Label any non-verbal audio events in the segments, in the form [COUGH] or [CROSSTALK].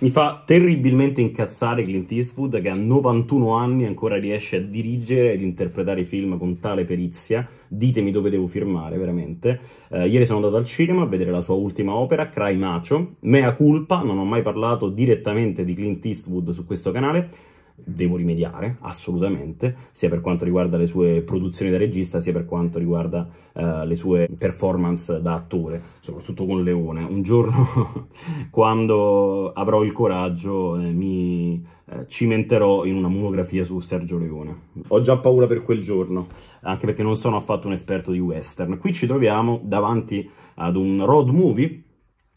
Mi fa terribilmente incazzare Clint Eastwood che a 91 anni ancora riesce a dirigere ed interpretare i film con tale perizia. Ditemi dove devo firmare, veramente. Eh, ieri sono andato al cinema a vedere la sua ultima opera, Cry Macho. Mea culpa, non ho mai parlato direttamente di Clint Eastwood su questo canale devo rimediare, assolutamente, sia per quanto riguarda le sue produzioni da regista, sia per quanto riguarda uh, le sue performance da attore, soprattutto con Leone. Un giorno, [LAUGHS] quando avrò il coraggio, eh, mi eh, cimenterò in una monografia su Sergio Leone. Ho già paura per quel giorno, anche perché non sono affatto un esperto di western. Qui ci troviamo davanti ad un road movie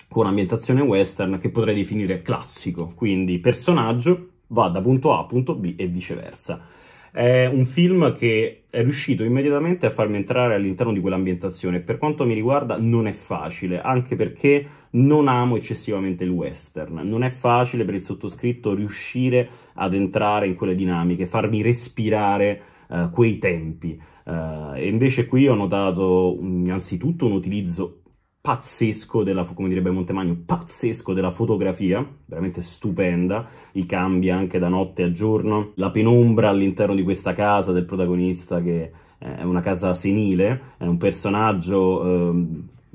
con ambientazione western che potrei definire classico, quindi personaggio va da punto A a punto B e viceversa. È un film che è riuscito immediatamente a farmi entrare all'interno di quell'ambientazione. Per quanto mi riguarda, non è facile, anche perché non amo eccessivamente il western. Non è facile per il sottoscritto riuscire ad entrare in quelle dinamiche, farmi respirare uh, quei tempi. Uh, e invece qui ho notato innanzitutto un utilizzo pazzesco della, come direbbe Montemagno, pazzesco della fotografia, veramente stupenda, i cambi anche da notte a giorno, la penombra all'interno di questa casa del protagonista che è una casa senile, è un personaggio eh,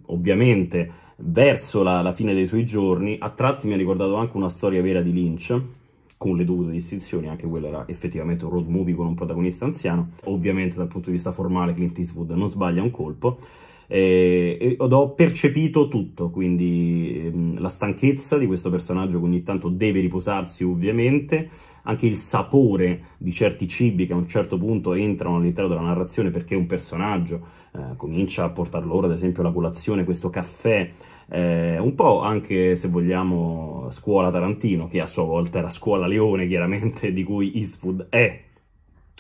ovviamente verso la, la fine dei suoi giorni, a tratti mi ha ricordato anche una storia vera di Lynch, con le dovute distinzioni, anche quello era effettivamente un road movie con un protagonista anziano, ovviamente dal punto di vista formale Clint Eastwood non sbaglia un colpo, eh, e, ed ho percepito tutto, quindi ehm, la stanchezza di questo personaggio che ogni tanto deve riposarsi ovviamente, anche il sapore di certi cibi che a un certo punto entrano all'interno della narrazione perché un personaggio eh, comincia a portar loro ad esempio la colazione, questo caffè, eh, un po' anche se vogliamo scuola Tarantino, che a sua volta era scuola Leone chiaramente, di cui Eastwood è,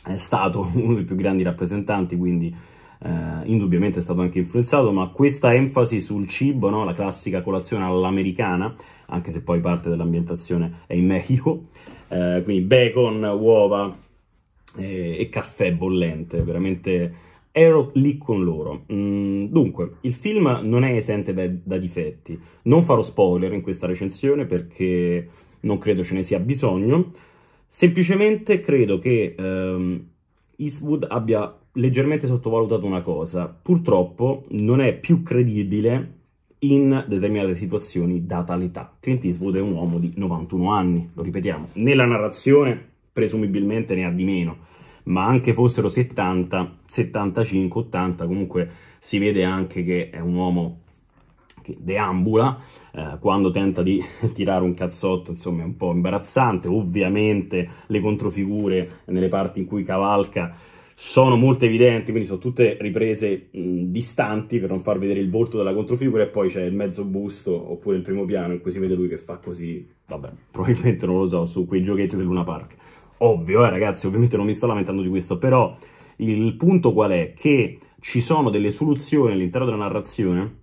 è stato [LAUGHS] uno dei più grandi rappresentanti, quindi eh, indubbiamente è stato anche influenzato, ma questa enfasi sul cibo, no? la classica colazione all'americana, anche se poi parte dell'ambientazione è in Mexico, eh, quindi bacon, uova e, eh, e caffè bollente, veramente ero lì con loro. Mm, dunque, il film non è esente da, da, difetti. Non farò spoiler in questa recensione perché non credo ce ne sia bisogno. Semplicemente credo che um, Eastwood abbia leggermente sottovalutato una cosa, purtroppo non è più credibile in determinate situazioni data l'età. Clint Eastwood è un uomo di 91 anni, lo ripetiamo, nella narrazione presumibilmente ne ha di meno, ma anche fossero 70, 75, 80, comunque si vede anche che è un uomo che deambula eh, quando tenta di [LAUGHS] tirare un cazzotto, insomma è un po' imbarazzante, ovviamente le controfigure nelle parti in cui cavalca sono molto evidenti, quindi sono tutte riprese mh, distanti per non far vedere il volto della controfigura e poi c'è il mezzo busto oppure il primo piano in cui si vede lui che fa così, vabbè, [LAUGHS] probabilmente non lo so, su quei giochetti del Luna Park. Ovvio, eh ragazzi, ovviamente non mi sto lamentando di questo, però il punto qual è? Che ci sono delle soluzioni all'interno della narrazione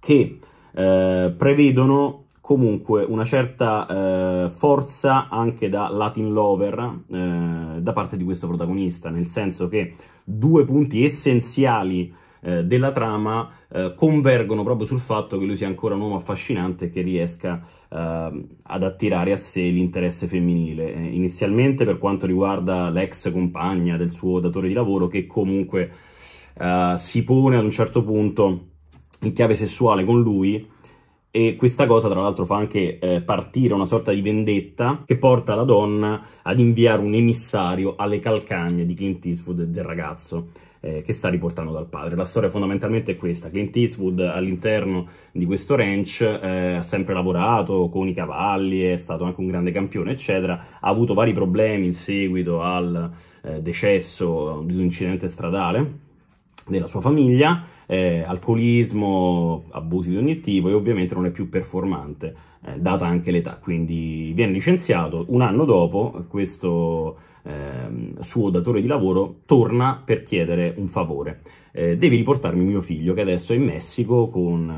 che eh, prevedono comunque una certa eh, forza anche da Latin Lover eh, da parte di questo protagonista, nel senso che due punti essenziali eh, della trama eh, convergono proprio sul fatto che lui sia ancora un uomo affascinante che riesca eh, ad attirare a sé l'interesse femminile, eh, inizialmente per quanto riguarda l'ex compagna del suo datore di lavoro che comunque si pone ad un certo punto in chiave sessuale con lui e questa cosa, tra l'altro, fa anche eh, partire una sorta di vendetta che porta la donna ad inviare un emissario alle calcagne di Clint Eastwood e del ragazzo eh, che sta riportando dal padre. La storia fondamentalmente è questa: Clint Eastwood all'interno di questo ranch eh, ha sempre lavorato con i cavalli, è stato anche un grande campione, eccetera. Ha avuto vari problemi in seguito al eh, decesso di un incidente stradale nella sua famiglia, eh, alcolismo, abusi di ogni tipo e ovviamente non è più performante, eh, data anche l'età, quindi viene licenziato. Un anno dopo questo eh, suo datore di lavoro torna per chiedere un favore. Eh, devi riportarmi mio figlio che adesso è in Messico con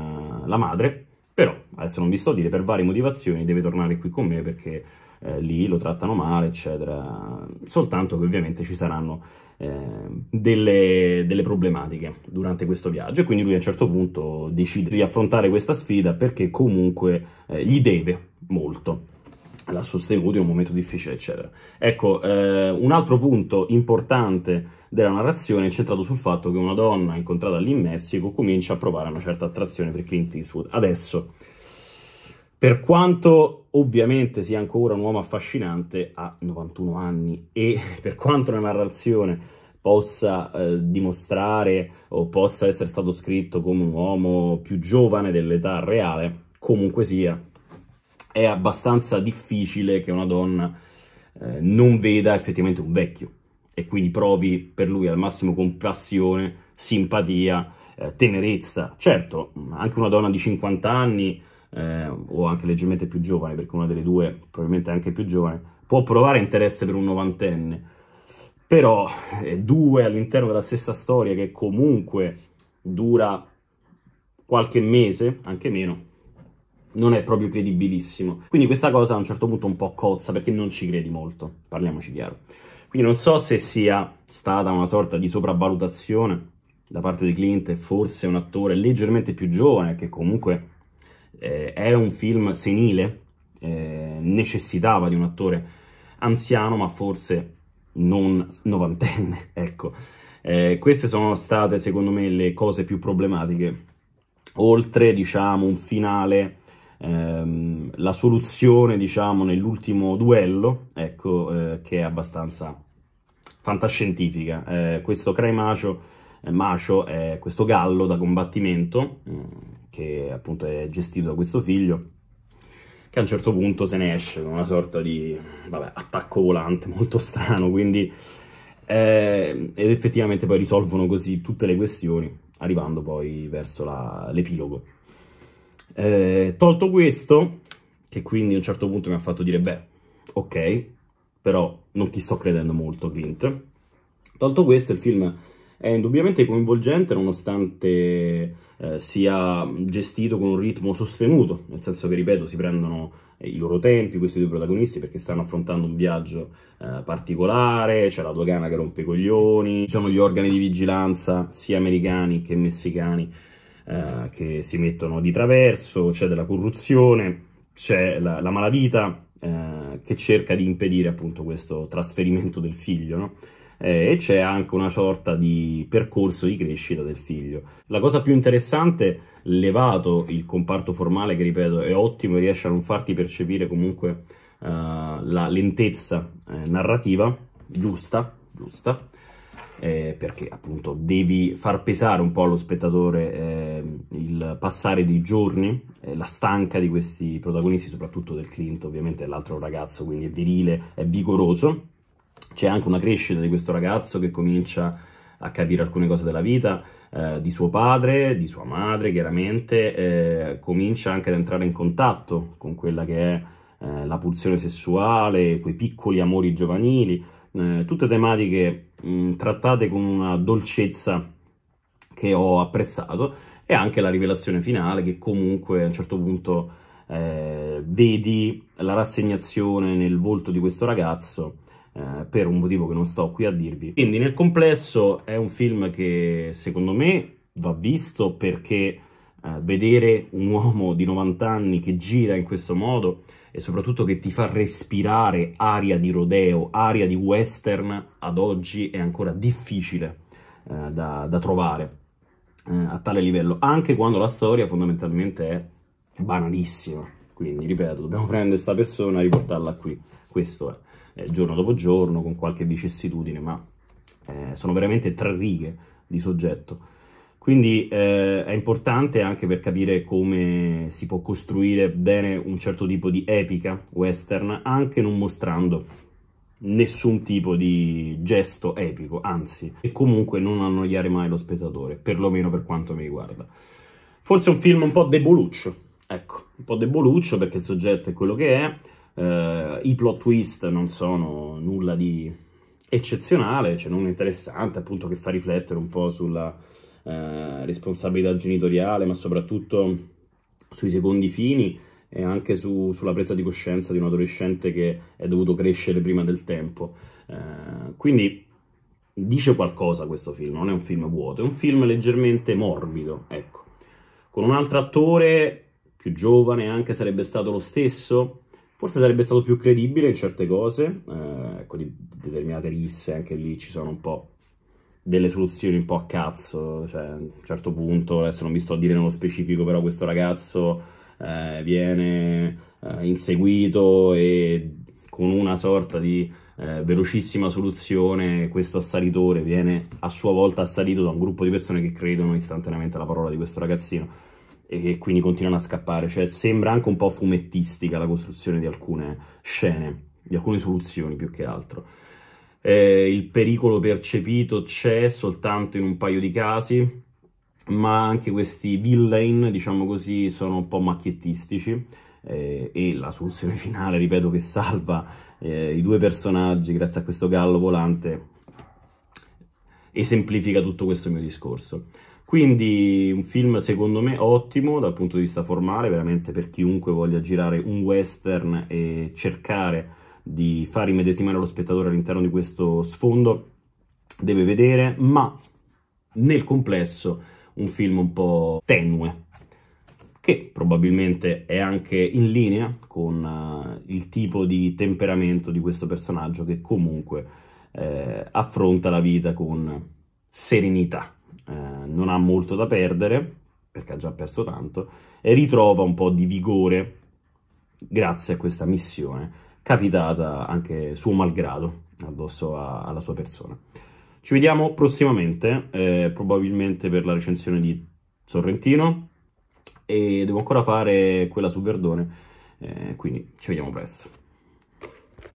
eh, la madre, però adesso non vi sto a dire, per varie motivazioni deve tornare qui con me perché eh, lì lo trattano male, eccetera, soltanto che ovviamente ci saranno ehm, delle, delle, problematiche durante questo viaggio e quindi lui a un certo punto decide di affrontare questa sfida perché comunque eh, gli deve molto l'ha sostenuto in un momento difficile eccetera ecco eh, un altro punto importante della narrazione è centrato sul fatto che una donna incontrata lì in Messico comincia a provare una certa attrazione per Clint Eastwood adesso per quanto ovviamente sia ancora un uomo affascinante, a 91 anni e [LAUGHS] per quanto la narrazione possa eh, dimostrare o possa essere stato scritto come un uomo più giovane dell'età reale, comunque sia, è abbastanza difficile che una donna eh, non veda effettivamente un vecchio e quindi provi per lui al massimo compassione, simpatia, eh, tenerezza. Certo, anche una donna di 50 anni eh, o anche leggermente più giovane, perché una delle due probabilmente è anche più giovane, può provare interesse per un novantenne. Però eh, due all'interno della stessa storia che comunque dura qualche mese, anche meno, non è proprio credibilissimo. Quindi questa cosa a un certo punto un po' cozza perché non ci credi molto, parliamoci chiaro. Quindi non so se sia stata una sorta di sopravvalutazione da parte di Clint e forse un attore leggermente più giovane che comunque eh, è un film senile, eh, necessitava di un attore anziano, ma forse non novantenne, [LAUGHS] ecco. Eh, queste sono state, secondo me, le cose più problematiche. Oltre, diciamo, un finale, ehm, la soluzione, diciamo, nell'ultimo duello, ecco, eh, che è abbastanza fantascientifica. Eh, questo Crai Macio, eh, Macio è questo gallo da combattimento, mm, che appunto è gestito da questo figlio, che a un certo punto se ne esce con una sorta di vabbè, attacco volante [LAUGHS] molto strano, quindi eh, ed effettivamente poi risolvono così tutte le questioni, arrivando poi verso l'epilogo. Eh, tolto questo, che quindi a un certo punto mi ha fatto dire, beh, ok, però non ti sto credendo molto, Clint. Tolto questo, il film è indubbiamente coinvolgente, nonostante eh, sia gestito con un ritmo sostenuto, nel senso che, ripeto, si prendono eh, i loro tempi questi due protagonisti perché stanno affrontando un viaggio eh, particolare, c'è la dogana che rompe i coglioni, ci sono gli organi di vigilanza sia americani che messicani eh, che si mettono di traverso, c'è della corruzione, c'è la, la, malavita eh, che cerca di impedire appunto questo trasferimento del figlio, no? eh, e c'è anche una sorta di percorso di crescita del figlio. La cosa più interessante, levato il comparto formale, che ripeto è ottimo, riesce a non farti percepire comunque eh, la lentezza eh, narrativa, giusta, giusta, eh, perché appunto devi far pesare un po' allo spettatore eh, il passare dei giorni, eh, la stanca di questi protagonisti, soprattutto del Clint, ovviamente è l'altro ragazzo, quindi è virile, è vigoroso, c'è anche una crescita di questo ragazzo che comincia a capire alcune cose della vita, eh, di suo padre, di sua madre, chiaramente eh, comincia anche ad entrare in contatto con quella che è eh, la pulsione sessuale, quei piccoli amori giovanili, eh, tutte tematiche mh, mm, trattate con una dolcezza che ho apprezzato e anche la rivelazione finale che comunque a un certo punto eh, vedi la rassegnazione nel volto di questo ragazzo eh, per un motivo che non sto qui a dirvi. Quindi nel complesso è un film che secondo me va visto perché eh, vedere un uomo di 90 anni che gira in questo modo e soprattutto che ti fa respirare aria di rodeo, aria di western, ad oggi è ancora difficile eh, da, da, trovare eh, a tale livello, anche quando la storia fondamentalmente è banalissima. Quindi, ripeto, dobbiamo prendere questa persona e riportarla qui. Questo è eh, giorno dopo giorno, con qualche vicissitudine, ma eh, sono veramente tre righe di soggetto. Quindi eh, è importante anche per capire come si può costruire bene un certo tipo di epica western, anche non mostrando nessun tipo di gesto epico, anzi, e comunque non annoiare mai lo spettatore, perlomeno per quanto mi riguarda. Forse è un film un po' deboluccio, ecco, un po' deboluccio perché il soggetto è quello che è, Uh, I plot twist non sono nulla di eccezionale, cioè non interessante, appunto che fa riflettere un po' sulla uh, responsabilità genitoriale, ma soprattutto sui secondi fini e anche su, sulla presa di coscienza di un adolescente che è dovuto crescere prima del tempo. Uh, quindi dice qualcosa questo film, non è un film vuoto, è un film leggermente morbido, ecco. Con un altro attore più giovane anche sarebbe stato lo stesso, Forse sarebbe stato più credibile in certe cose, eh, con ecco, determinate risse, anche lì ci sono un po' delle soluzioni un po' a cazzo, cioè a un certo punto, adesso non vi sto a dire nello specifico, però questo ragazzo eh, viene eh, inseguito e con una sorta di eh, velocissima soluzione questo assalitore viene a sua volta assalito da un gruppo di persone che credono istantaneamente alla parola di questo ragazzino e quindi continuano a scappare. Cioè, sembra anche un po' fumettistica la costruzione di alcune scene, di alcune soluzioni più che altro. Eh, il pericolo percepito c'è soltanto in un paio di casi, ma anche questi villain, diciamo così, sono un po' macchiettistici. Eh, e la soluzione [LAUGHS] finale, ripeto, che salva eh, i due personaggi grazie a questo gallo volante esemplifica tutto questo mio discorso. Quindi un film secondo me ottimo dal punto di vista formale, veramente per chiunque voglia girare un western e cercare di far immedesimare lo spettatore all'interno di questo sfondo, deve vedere, ma nel complesso un film un po' tenue, che probabilmente è anche in linea con eh, il tipo di temperamento di questo personaggio che comunque eh, affronta la vita con serenità. Eh, non ha molto da perdere, perché ha già perso tanto, e ritrova un po' di vigore grazie a questa missione, capitata anche suo malgrado addosso a, alla sua persona. Ci vediamo prossimamente, eh, probabilmente per la recensione di Sorrentino, e devo ancora fare quella su Verdone, eh, quindi ci vediamo presto.